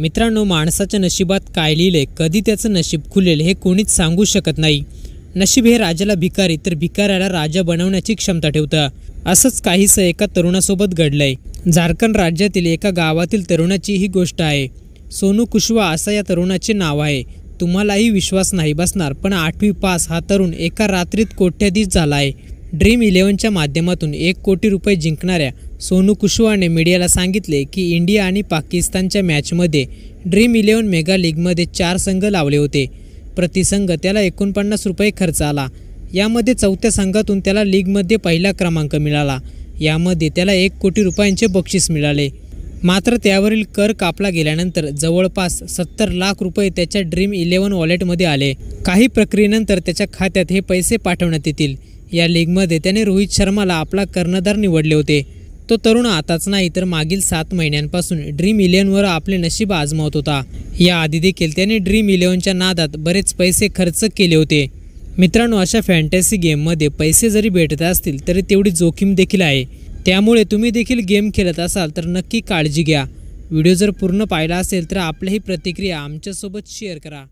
मित्रांनो माणसाच्या नशिबात काय लिहिले कधी त्याचं नशीब खुलेल हे कोणीच सांगू शकत नाही नशीब हे राजाला भिकारी तर भिकाऱ्याला राजा बनवण्याची क्षमता ठेवतं असंच काहीसं एका तरुणासोबत घडलंय झारखंड राज्यातील एका गावातील तरुणाची ही गोष्ट आहे सोनू कुशवा असं या तरुणाचे नाव आहे तुम्हालाही विश्वास नाही बसणार पण आठवी पास हा तरुण एका रात्रीत कोट्याधीश झाला आहे ड्रीम इलेव्हनच्या माध्यमातून एक कोटी रुपये जिंकणाऱ्या सोनू कुशवाने मीडियाला सांगितले की इंडिया आणि पाकिस्तानच्या मॅचमध्ये ड्रीम इलेव्हन मेगा लीगमध्ये चार संघ लावले होते प्रतिसंघ त्याला एकोणपन्नास रुपये खर्च आला यामध्ये चौथ्या संघातून त्याला लीगमध्ये पहिला क्रमांक मिळाला यामध्ये त्याला एक कोटी रुपयांचे बक्षीस मिळाले मात्र त्यावरील कर कापला गेल्यानंतर जवळपास सत्तर लाख रुपये त्याच्या ड्रीम इलेव्हन वॉलेटमध्ये आले काही प्रक्रियेनंतर त्याच्या खात्यात हे पैसे पाठवण्यात येतील या लीगमध्ये त्याने रोहित शर्माला आपला कर्णधार निवडले होते तो तरुण आताच नाही तर मागील सात महिन्यांपासून ड्रीम इलेव्हनवर आपले नशीब आजमावत होता याआधी देखील त्याने ड्रीम इलेव्हनच्या नादात बरेच पैसे खर्च केले होते मित्रांनो अशा फॅन्टॅसी गेममध्ये पैसे जरी भेटत असतील तरी तेवढी जोखीम देखील आहे त्यामुळे तुम्ही देखील गेम खेळत असाल तर नक्की काळजी घ्या व्हिडिओ जर पूर्ण पाहिला असेल तर आपल्याही प्रतिक्रिया आमच्यासोबत शेअर करा